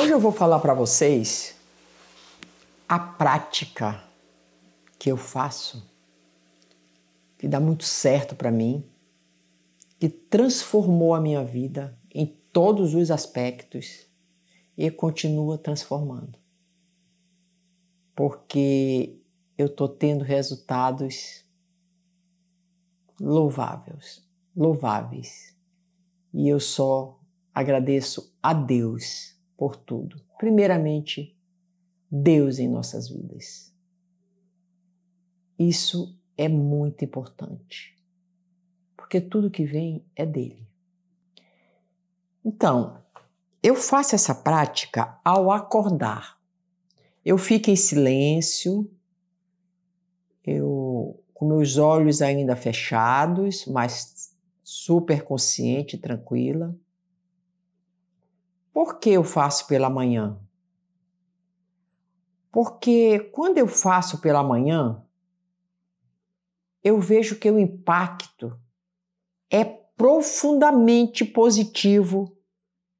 Hoje eu vou falar para vocês a prática que eu faço que dá muito certo para mim, que transformou a minha vida em todos os aspectos e continua transformando. Porque eu tô tendo resultados louváveis, louváveis. E eu só agradeço a Deus por tudo. Primeiramente, Deus em nossas vidas. Isso é muito importante, porque tudo que vem é dele. Então, eu faço essa prática ao acordar. Eu fico em silêncio, eu com meus olhos ainda fechados, mas super consciente, tranquila. Por que eu faço pela manhã? Porque quando eu faço pela manhã, eu vejo que o impacto é profundamente positivo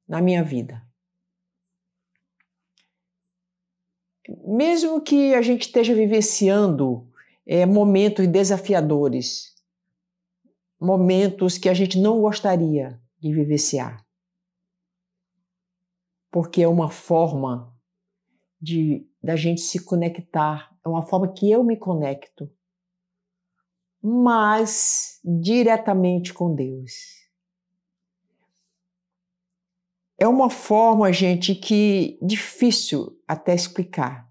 na minha vida. Mesmo que a gente esteja vivenciando é, momentos desafiadores, momentos que a gente não gostaria de vivenciar, porque é uma forma de da gente se conectar, é uma forma que eu me conecto, mas diretamente com Deus. É uma forma, gente, que difícil até explicar,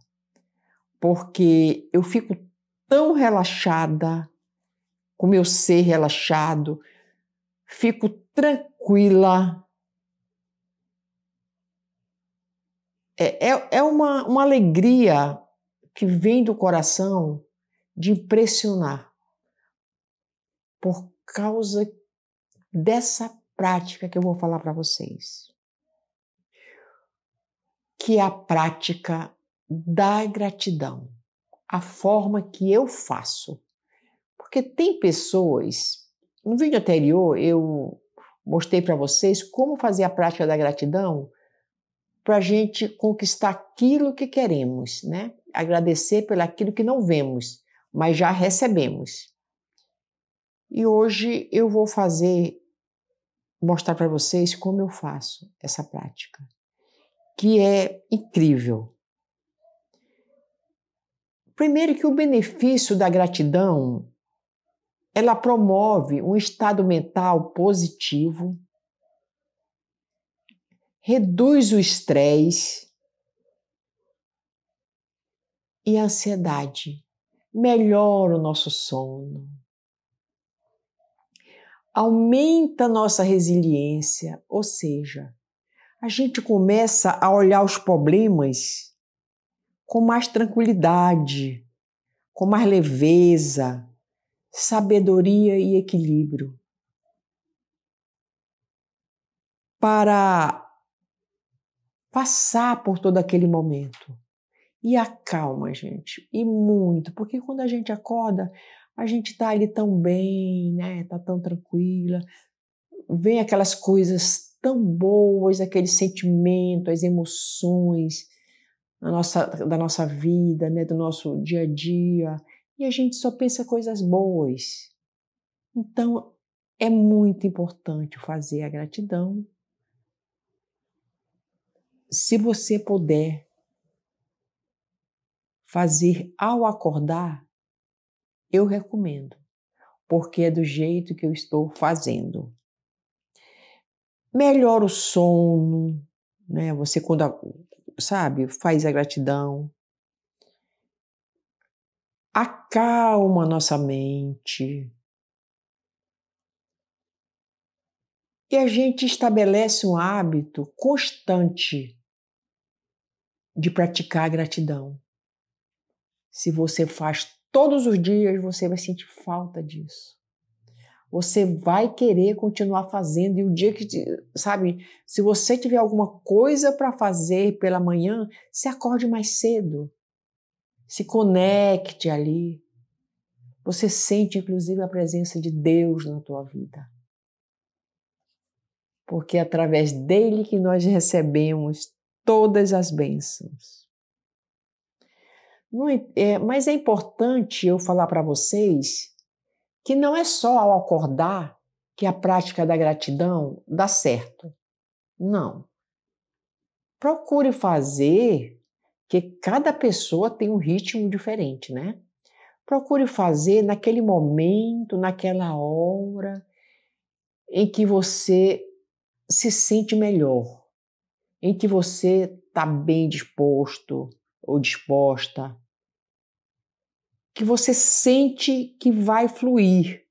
porque eu fico tão relaxada, com meu ser relaxado, fico tranquila, É, é, é uma, uma alegria que vem do coração de impressionar por causa dessa prática que eu vou falar para vocês, que é a prática da gratidão, a forma que eu faço. Porque tem pessoas, no vídeo anterior eu mostrei para vocês como fazer a prática da gratidão para a gente conquistar aquilo que queremos, né? Agradecer pelo aquilo que não vemos, mas já recebemos. E hoje eu vou fazer, mostrar para vocês como eu faço essa prática, que é incrível. Primeiro que o benefício da gratidão, ela promove um estado mental positivo, reduz o estresse e a ansiedade, melhora o nosso sono, aumenta a nossa resiliência, ou seja, a gente começa a olhar os problemas com mais tranquilidade, com mais leveza, sabedoria e equilíbrio. Para passar por todo aquele momento. E acalma, gente, e muito, porque quando a gente acorda, a gente tá ali tão bem, né? Tá tão tranquila. Vem aquelas coisas tão boas, aquele sentimento, as emoções da nossa, da nossa vida, né? do nosso dia a dia. E a gente só pensa coisas boas. Então, é muito importante fazer a gratidão se você puder fazer ao acordar, eu recomendo, porque é do jeito que eu estou fazendo. Melhora o sono, né? Você quando sabe, faz a gratidão. Acalma nossa mente. E a gente estabelece um hábito constante de praticar a gratidão. Se você faz todos os dias, você vai sentir falta disso. Você vai querer continuar fazendo e o dia que, sabe, se você tiver alguma coisa para fazer pela manhã, se acorde mais cedo. Se conecte ali. Você sente inclusive a presença de Deus na tua vida porque é através dele que nós recebemos todas as bênçãos. É, é, mas é importante eu falar para vocês que não é só ao acordar que a prática da gratidão dá certo. Não. Procure fazer que cada pessoa tem um ritmo diferente, né? Procure fazer naquele momento, naquela hora em que você se sente melhor em que você está bem disposto ou disposta, que você sente que vai fluir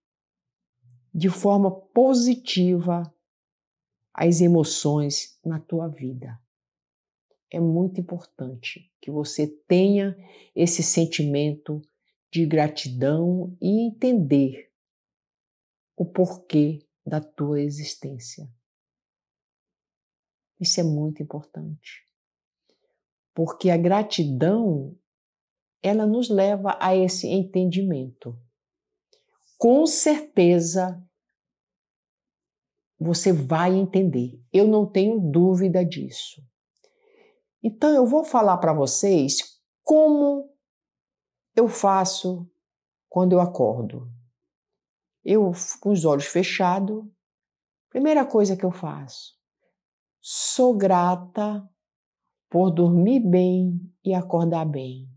de forma positiva as emoções na tua vida. É muito importante que você tenha esse sentimento de gratidão e entender o porquê da tua existência. Isso é muito importante. Porque a gratidão, ela nos leva a esse entendimento. Com certeza, você vai entender. Eu não tenho dúvida disso. Então, eu vou falar para vocês como eu faço quando eu acordo. Eu, com os olhos fechados, primeira coisa que eu faço, Sou grata por dormir bem e acordar bem.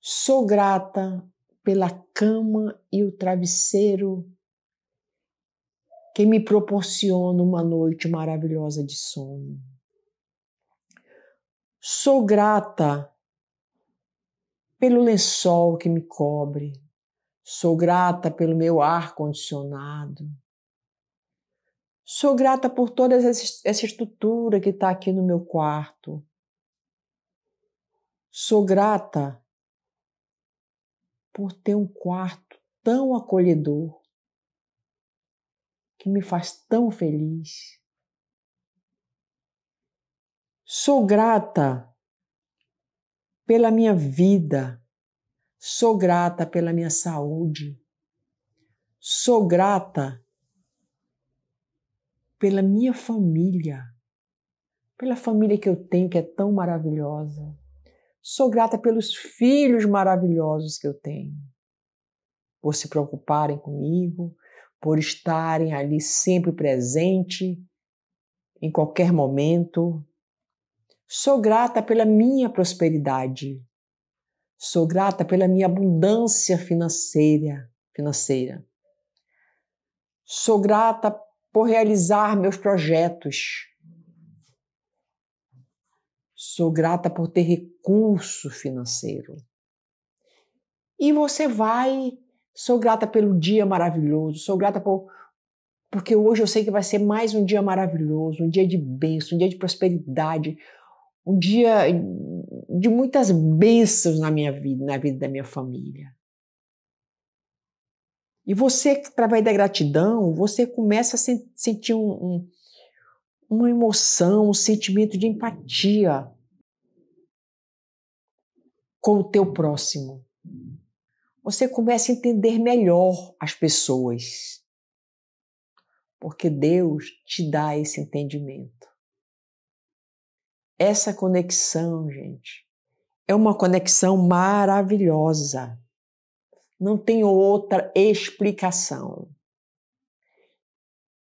Sou grata pela cama e o travesseiro que me proporciona uma noite maravilhosa de sono. Sou grata pelo lençol que me cobre. Sou grata pelo meu ar condicionado. Sou grata por toda essa estrutura que está aqui no meu quarto. Sou grata por ter um quarto tão acolhedor, que me faz tão feliz. Sou grata pela minha vida, sou grata pela minha saúde, sou grata pela minha família, pela família que eu tenho que é tão maravilhosa. Sou grata pelos filhos maravilhosos que eu tenho, por se preocuparem comigo, por estarem ali sempre presente, em qualquer momento. Sou grata pela minha prosperidade. Sou grata pela minha abundância financeira, financeira. Sou grata por realizar meus projetos. Sou grata por ter recurso financeiro. E você vai. Sou grata pelo dia maravilhoso, sou grata por. Porque hoje eu sei que vai ser mais um dia maravilhoso, um dia de bênção, um dia de prosperidade, um dia de muitas bênçãos na minha vida, na vida da minha família. E você, através da gratidão, você começa a sen sentir um, um, uma emoção, um sentimento de empatia com o teu próximo. Você começa a entender melhor as pessoas, porque Deus te dá esse entendimento. Essa conexão, gente, é uma conexão maravilhosa. Não tem outra explicação.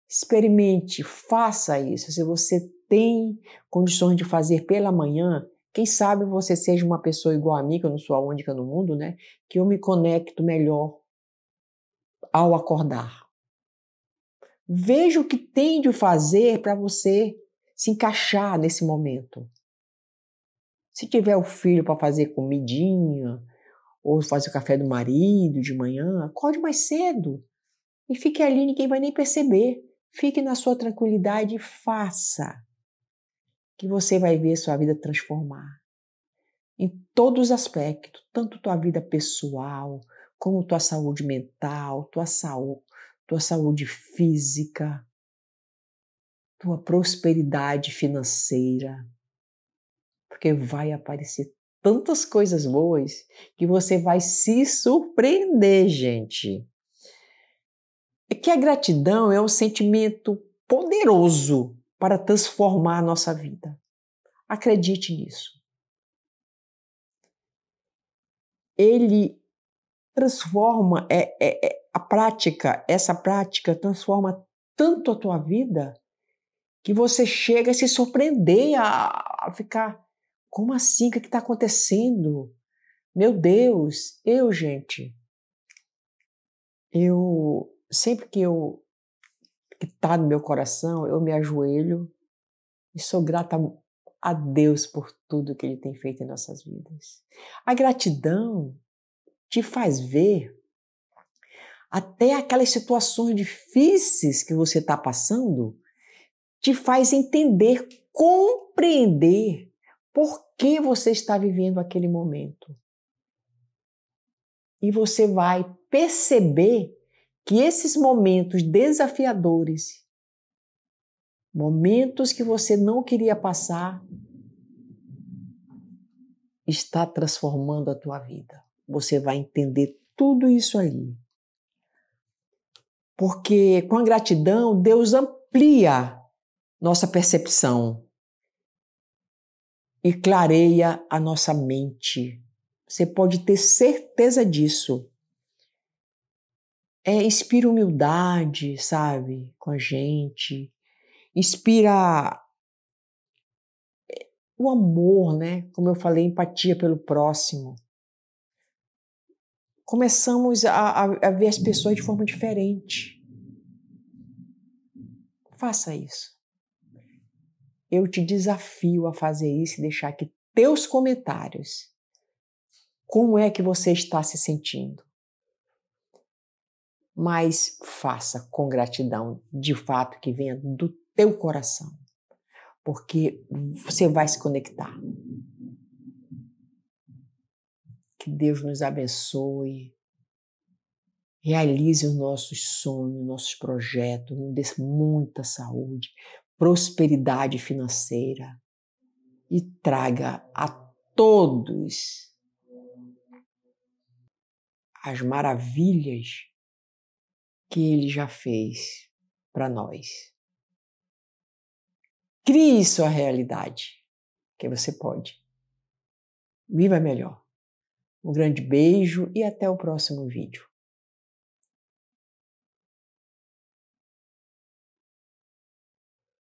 Experimente, faça isso. Se você tem condições de fazer pela manhã, quem sabe você seja uma pessoa igual a mim, que eu não sou a única no mundo, né? Que eu me conecto melhor ao acordar. Veja o que tem de fazer para você se encaixar nesse momento. Se tiver o filho para fazer comidinha, ou fazer o café do marido de manhã, acorde mais cedo e fique ali, ninguém vai nem perceber. Fique na sua tranquilidade e faça, que você vai ver sua vida transformar em todos os aspectos, tanto tua vida pessoal, como tua saúde mental, tua saúde, tua saúde física, tua prosperidade financeira, porque vai aparecer tantas coisas boas que você vai se surpreender, gente. É que a gratidão é um sentimento poderoso para transformar a nossa vida. Acredite nisso. Ele transforma é, é, é, a prática, essa prática transforma tanto a tua vida que você chega a se surpreender, a, a ficar como assim? O que é está acontecendo? Meu Deus, eu, gente, eu sempre que eu que está no meu coração, eu me ajoelho e sou grata a Deus por tudo que Ele tem feito em nossas vidas. A gratidão te faz ver até aquelas situações difíceis que você está passando, te faz entender, compreender por que você está vivendo aquele momento. E você vai perceber que esses momentos desafiadores, momentos que você não queria passar, está transformando a tua vida. Você vai entender tudo isso ali. Porque com a gratidão, Deus amplia nossa percepção e clareia a nossa mente. Você pode ter certeza disso. É, inspira humildade, sabe, com a gente. Inspira é, o amor, né? Como eu falei, empatia pelo próximo. Começamos a, a, a ver as pessoas de forma diferente. Faça isso. Eu te desafio a fazer isso e deixar aqui teus comentários. Como é que você está se sentindo? Mas faça com gratidão, de fato, que venha do teu coração, porque você vai se conectar. Que Deus nos abençoe, realize os nossos sonhos, nossos projetos, nos dê muita saúde, prosperidade financeira e traga a todos as maravilhas que ele já fez para nós. Crie sua realidade, que você pode. Viva melhor. Um grande beijo e até o próximo vídeo.